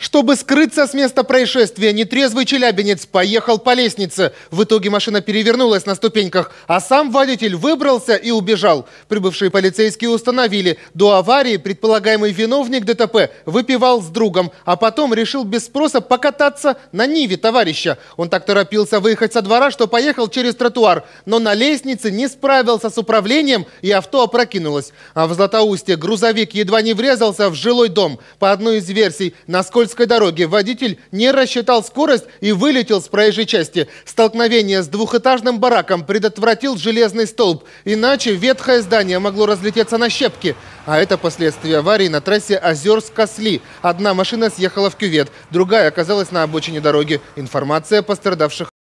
Чтобы скрыться с места происшествия, нетрезвый челябинец поехал по лестнице. В итоге машина перевернулась на ступеньках, а сам водитель выбрался и убежал. Прибывшие полицейские установили, до аварии предполагаемый виновник ДТП выпивал с другом, а потом решил без спроса покататься на Ниве товарища. Он так торопился выехать со двора, что поехал через тротуар, но на лестнице не справился с управлением и авто опрокинулось. А в Златоусте грузовик едва не врезался в жилой дом. По одной из версий, насколько Никольской дороге водитель не рассчитал скорость и вылетел с проезжей части. Столкновение с двухэтажным бараком предотвратил железный столб, иначе ветхое здание могло разлететься на щепки. А это последствия аварии на трассе Озерск-Косли. Одна машина съехала в кювет, другая оказалась на обочине дороги. Информация пострадавших